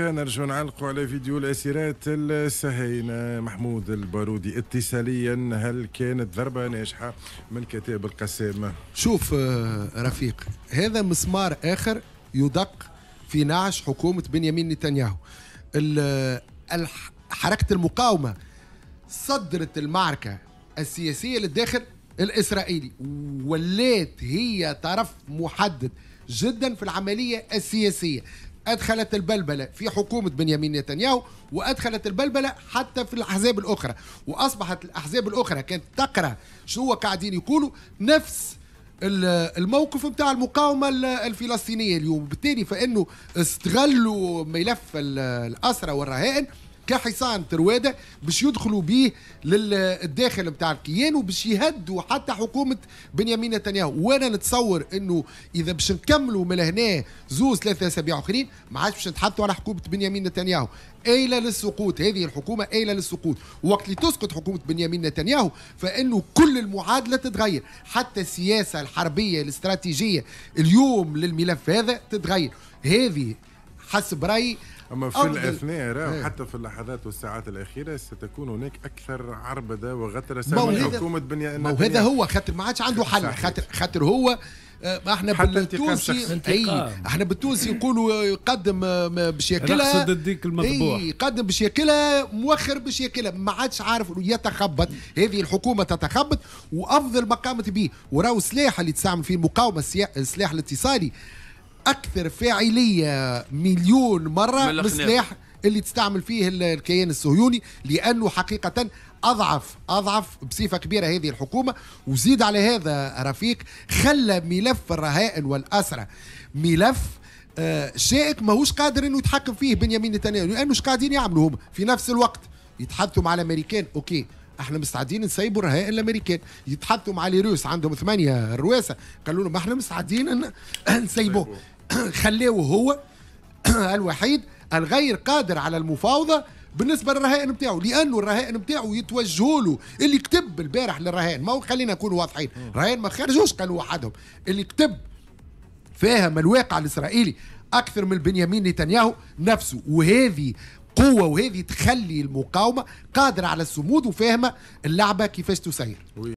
نرجو نعلقوا على فيديو الاسيرات السهينه محمود البارودي اتصاليا هل كانت ضربه ناجحه من كتاب القسامه؟ شوف آه، رفيق هذا مسمار اخر يدق في نعش حكومه بنيامين نتنياهو. آه، حركه المقاومه صدرت المعركه السياسيه للداخل الاسرائيلي ولات هي طرف محدد جدا في العمليه السياسيه أدخلت البلبلة في حكومة بنيامين نتنياهو وأدخلت البلبلة حتى في الأحزاب الأخرى وأصبحت الأحزاب الأخرى كانت تقرأ شو هو قاعدين يقولوا نفس الموقف بتاع المقاومة الفلسطينية اليوم بالتالي فإنه استغلوا ملف الأسرى والرهائن كحصان ترواده باش يدخلوا به للداخل نتاع الكيان وباش يهدوا حتى حكومه بنيامين نتنياهو وانا نتصور انه اذا باش نكملوا من هنا زوز ثلاثه اسابيع اخرين ما عادش باش نتحدثوا على حكومه بنيامين نتنياهو آيلة للسقوط هذه الحكومة آيلة للسقوط وقت اللي تسقط حكومة بنيامين نتنياهو فإنه كل المعادلة تتغير حتى السياسة الحربية الاستراتيجية اليوم للملف هذا تتغير هذه حسب رأيي أما في الأثناء راه إيه. حتى في اللحظات والساعات الأخيرة ستكون هناك أكثر عربدة وغترسه من حكومة بني ما وهذا هو خاطر ما عادش عنده حل خاطر خاطر هو ما آه، احنا بالتونسي اي احنا بالتونسي نقولوا يقدم آه، باش ياكلها يقصد الديك المطبوع اي يقدم باش ياكلها موخر باش ياكلها ما عادش عارف يتخبط هذه الحكومه تتخبط وافضل ما قامت به وراو السلاح اللي تستعمل فيه المقاومه السلاح الاتصالي اكثر فاعليه مليون مره من السلاح اللي تستعمل فيه الكيان الصهيوني لانه حقيقه اضعف اضعف بصفه كبيره هذه الحكومه وزيد على هذا رفيق خلى ملف الرهائن والاسرى ملف آه، شائك ماهوش قادر انه يتحكم فيه بنيامين نتنياهو لانه ايش قاعدين يعملوا هم في نفس الوقت يتحدثوا مع الامريكان اوكي احنا مستعدين نسيبوا الرهائن الامريكان يتحدثوا مع الروس عندهم ثمانيه رواسه قالوا لهم احنا مستعدين نسيبوه خلاوه هو الوحيد الغير قادر على المفاوضة بالنسبه للرهائن بتاعه لانه الرهائن بتاعه يتوجهوا له اللي كتب البارح للرهائن ما هو خلينا نكونوا واضحين الرهائن ما خرجوش قالوا وحدهم اللي كتب فاهم الواقع الاسرائيلي اكثر من بنيامين نتنياهو نفسه وهذه قوه وهذه تخلي المقاومه قادره على الصمود وفاهمه اللعبه كيفاش تسير